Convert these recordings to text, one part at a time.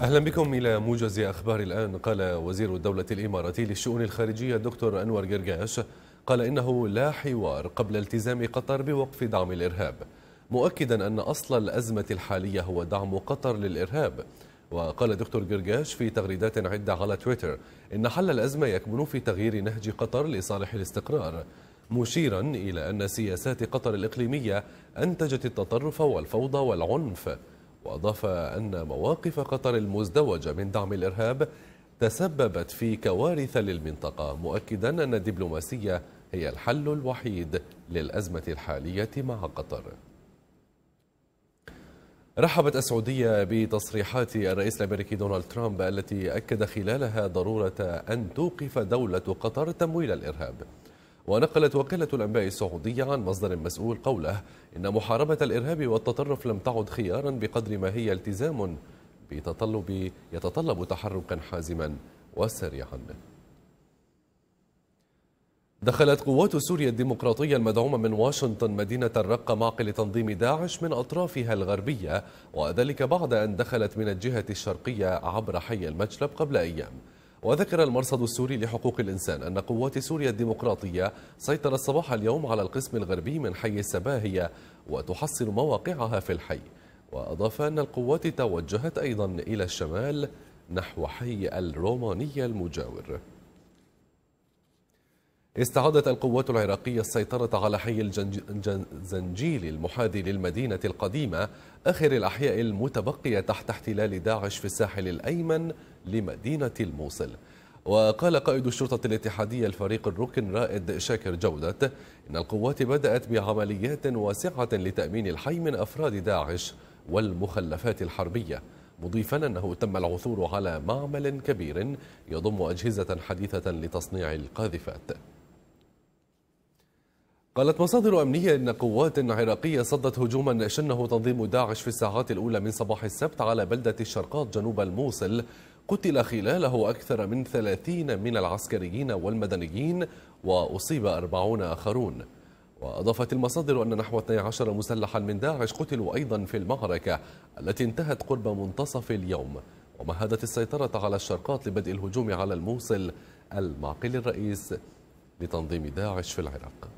أهلا بكم إلى موجز أخبار الآن قال وزير الدولة الإماراتي للشؤون الخارجية الدكتور أنور جرجاش قال إنه لا حوار قبل التزام قطر بوقف دعم الإرهاب مؤكدا أن أصل الأزمة الحالية هو دعم قطر للإرهاب وقال دكتور جرجاش في تغريدات عدة على تويتر إن حل الأزمة يكمن في تغيير نهج قطر لصالح الاستقرار مشيرا إلى أن سياسات قطر الإقليمية أنتجت التطرف والفوضى والعنف وأضاف أن مواقف قطر المزدوجة من دعم الإرهاب تسببت في كوارث للمنطقة مؤكدا أن الدبلوماسية هي الحل الوحيد للأزمة الحالية مع قطر رحبت السعودية بتصريحات الرئيس الأمريكي دونالد ترامب التي أكد خلالها ضرورة أن توقف دولة قطر تمويل الإرهاب ونقلت وكالة الأنباء السعودية عن مصدر مسؤول قوله إن محاربة الإرهاب والتطرف لم تعد خيارا بقدر ما هي التزام بتطلب يتطلب تحركا حازما وسريعا دخلت قوات سوريا الديمقراطية المدعومة من واشنطن مدينة الرقة معقل تنظيم داعش من أطرافها الغربية وذلك بعد أن دخلت من الجهة الشرقية عبر حي المجلب قبل أيام وذكر المرصد السوري لحقوق الإنسان أن قوات سوريا الديمقراطية سيطرت صباح اليوم على القسم الغربي من حي السباهية وتحصن مواقعها في الحي وأضاف أن القوات توجهت أيضا إلى الشمال نحو حي الرومانية المجاور استعادت القوات العراقية السيطرة على حي الزنجيل المحاذي للمدينة القديمة آخر الأحياء المتبقية تحت احتلال داعش في الساحل الأيمن لمدينة الموصل وقال قائد الشرطة الاتحادية الفريق الركن رائد شاكر جودة إن القوات بدأت بعمليات واسعة لتأمين الحي من أفراد داعش والمخلفات الحربية مضيفا أنه تم العثور على معمل كبير يضم أجهزة حديثة لتصنيع القاذفات قالت مصادر أمنية أن قوات عراقية صدت هجوما شنه تنظيم داعش في الساعات الأولى من صباح السبت على بلدة الشرقاط جنوب الموصل قتل خلاله أكثر من ثلاثين من العسكريين والمدنيين وأصيب أربعون آخرون وأضافت المصادر أن نحو 12 مسلحا من داعش قتلوا أيضا في المعركة التي انتهت قرب منتصف اليوم ومهدت السيطرة على الشرقات لبدء الهجوم على الموصل المعقل الرئيس لتنظيم داعش في العراق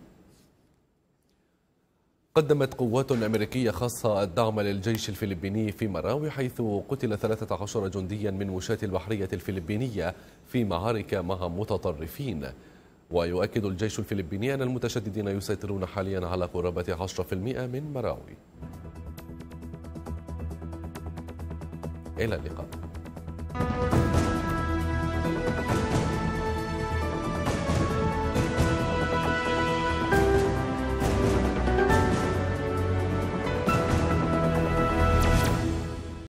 قدمت قوات أمريكية خاصة الدعم للجيش الفلبيني في مراوي حيث قتل 13 جنديا من مشاة البحرية الفلبينية في معارك مع متطرفين ويؤكد الجيش الفلبيني أن المتشددين يسيطرون حاليا على قرابة 10% من مراوي إلى اللقاء